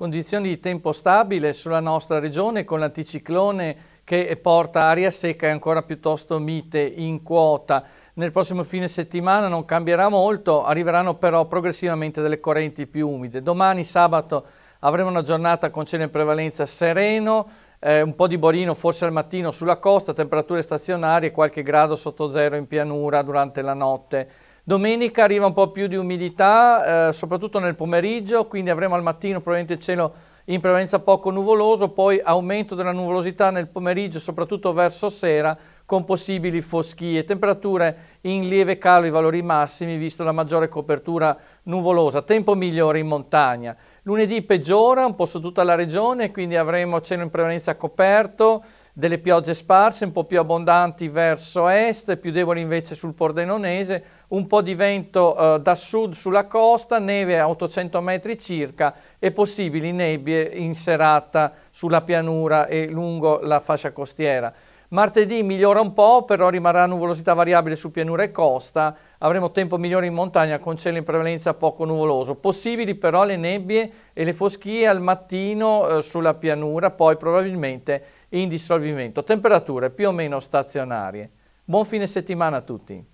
Condizioni di tempo stabile sulla nostra regione con l'anticiclone che porta aria secca e ancora piuttosto mite in quota. Nel prossimo fine settimana non cambierà molto, arriveranno però progressivamente delle correnti più umide. Domani sabato avremo una giornata con cielo in prevalenza sereno, eh, un po' di borino forse al mattino sulla costa, temperature stazionarie, qualche grado sotto zero in pianura durante la notte. Domenica arriva un po' più di umidità, eh, soprattutto nel pomeriggio, quindi avremo al mattino probabilmente il cielo in prevalenza poco nuvoloso, poi aumento della nuvolosità nel pomeriggio, soprattutto verso sera, con possibili foschie, temperature in lieve calo i valori massimi visto la maggiore copertura nuvolosa, tempo migliore in montagna. Lunedì peggiora un po' su tutta la regione, quindi avremo cielo in prevalenza coperto, delle piogge sparse, un po' più abbondanti verso est, più deboli invece sul Pordenonese, un po' di vento eh, da sud sulla costa, neve a 800 metri circa e possibili nebbie in serata sulla pianura e lungo la fascia costiera. Martedì migliora un po', però rimarrà nuvolosità variabile su pianura e costa. Avremo tempo migliore in montagna con cielo in prevalenza poco nuvoloso. Possibili però le nebbie e le foschie al mattino eh, sulla pianura, poi probabilmente in dissolvimento. Temperature più o meno stazionarie. Buon fine settimana a tutti.